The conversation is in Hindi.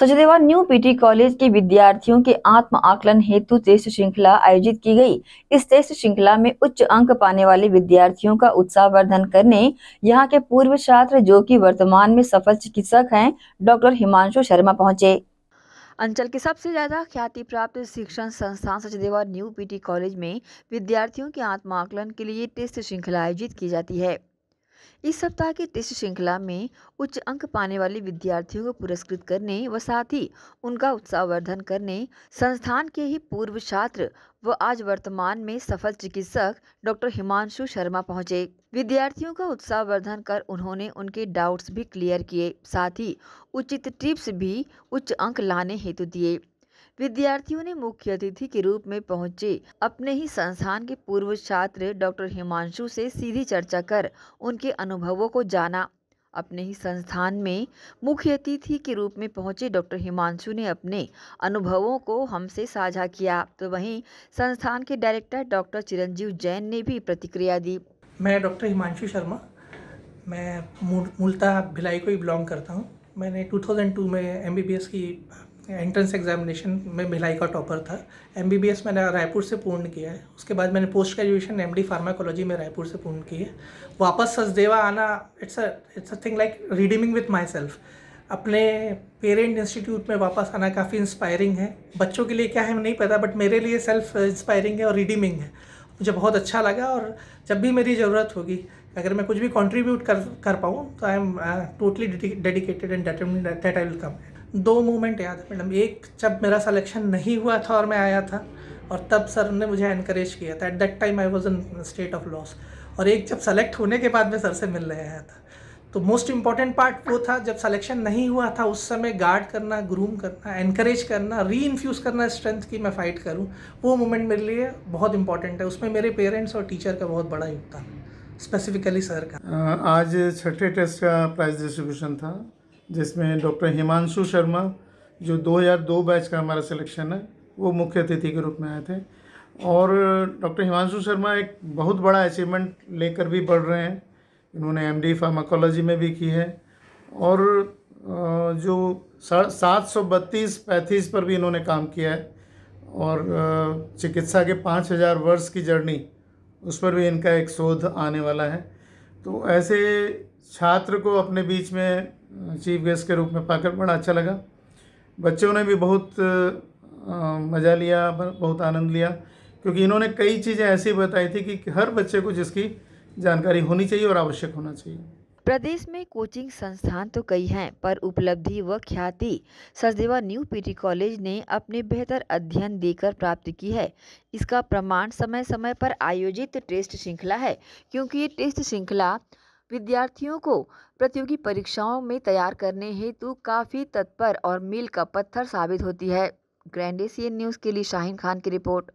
सचदेवा तो न्यू पीटी कॉलेज के विद्यार्थियों के आत्म आकलन हेतु टेस्ट श्रृंखला आयोजित की गई इस टेस्ट श्रृंखला में उच्च अंक पाने वाले विद्यार्थियों का उत्साह वर्धन करने यहाँ के पूर्व छात्र जो कि वर्तमान में सफल चिकित्सक हैं डॉक्टर हिमांशु शर्मा पहुंचे अंचल के सबसे ज़्यादा ख्याति प्राप्त शिक्षण संस्थान सचदेवा न्यू पीटी कॉलेज में विद्यार्थियों के आकलन के लिए टेस्ट श्रृंखला आयोजित की जाती है इस सप्ताह की टेस्ट श्रृंखला में उच्च अंक पाने वाले विद्यार्थियों को पुरस्कृत करने व साथ ही उनका उत्साहवर्धन करने संस्थान के ही पूर्व छात्र व आज वर्तमान में सफल चिकित्सक डॉक्टर हिमांशु शर्मा पहुंचे विद्यार्थियों का उत्साहवर्धन कर उन्होंने उनके डाउट्स भी क्लियर किए साथ ही उचित टिप्स भी उच्च अंक लाने हेतु दिए विद्यार्थियों ने मुख्य अतिथि के रूप में पहुंचे अपने ही संस्थान के पूर्व छात्र डॉक्टर हिमांशु से सीधी चर्चा कर उनके अनुभवों को जाना अपने ही संस्थान में मुख्य अतिथि के रूप में पहुंचे डॉक्टर हिमांशु ने अपने अनुभवों को हमसे साझा किया तो वहीं संस्थान के डायरेक्टर डॉक्टर चिरंजीव जैन ने भी प्रतिक्रिया दी मैं डॉक्टर हिमांशु शर्मा मैं मूलतः भिलाई को ही बिलोंग करता हूँ मैंने 2002 में एमबीबीएस की एंट्रेंस एग्जामिनेशन में भिलाई का टॉपर था एम मैंने रायपुर से पूर्ण किया है उसके बाद मैंने post graduation M D pharmacology में रायपुर से पूर्ण की है वापस सचदेवा आना it's a it's a thing like redeeming with my self अपने पेरेंट इंस्टीट्यूट में वापस आना काफ़ी इंस्पायरिंग है बच्चों के लिए क्या है नहीं पता बट मेरे लिए सेल्फ इंस्पायरिंग है और रीडिमिंग है मुझे बहुत अच्छा लगा और जब भी मेरी ज़रूरत होगी अगर मैं कुछ भी कंट्रीब्यूट कर कर पाऊँ तो I am totally dedicated and I will come दो मोमेंट याद है मैडम एक जब मेरा सिलेक्शन नहीं हुआ था और मैं आया था और तब सर ने मुझे इनक्रेज किया था at that time I was in state of loss और एक जब सेलेक्ट होने के बाद मैं सर से मिलने आया था तो मोस्ट इम्पॉर्टेंट पार्ट वो था जब सिलेक्शन नहीं हुआ था उस समय गार्ड करना ग्रूम करना एनकरेज करना री इन्फ्यूज़ करना स्ट्रेंथ की मैं फ़ाइट करूँ वो मोमेंट मेरे लिए बहुत इंपॉर्टेंट है उसमें मेरे पेरेंट्स और टीचर का बहुत बड़ा योगदान है स्पेसिफिकली सर का आज छठे टेस्ट का प्राइज डिस्ट्रीब्यूशन था जिसमें डॉक्टर हिमांशु शर्मा जो 2002 बैच का हमारा सिलेक्शन है वो मुख्य अतिथि के रूप में आए थे और डॉक्टर हिमांशु शर्मा एक बहुत बड़ा अचीवमेंट लेकर भी बढ़ रहे हैं इन्होंने एमडी फार्माकोलॉजी में भी की है और जो सात सौ बत्तीस पैंतीस पर भी इन्होंने काम किया है और चिकित्सा के पाँच हज़ार वर्ष की जर्नी उस पर भी इनका एक शोध आने वाला है तो ऐसे छात्र को अपने बीच में चीफ गेस्ट के रूप में पाकर बड़ा अच्छा लगा बच्चों ने भी बहुत मज़ा लिया बहुत आनंद लिया क्योंकि इन्होंने कई चीज़ें ऐसी बताई थी कि हर बच्चे को जिसकी जानकारी होनी चाहिए और आवश्यक होना चाहिए प्रदेश में कोचिंग संस्थान तो कई हैं पर उपलब्धि व ख्याति सचदेवा न्यू पीटी कॉलेज ने अपने बेहतर अध्ययन देकर प्राप्त की है इसका प्रमाण समय समय पर आयोजित टेस्ट श्रृंखला है क्योंकि ये टेस्ट श्रृंखला विद्यार्थियों को प्रतियोगी परीक्षाओं में तैयार करने हेतु काफ़ी तत्पर और मील का पत्थर साबित होती है ग्रैंडेसियन न्यूज़ के लिए शाहिन खान की रिपोर्ट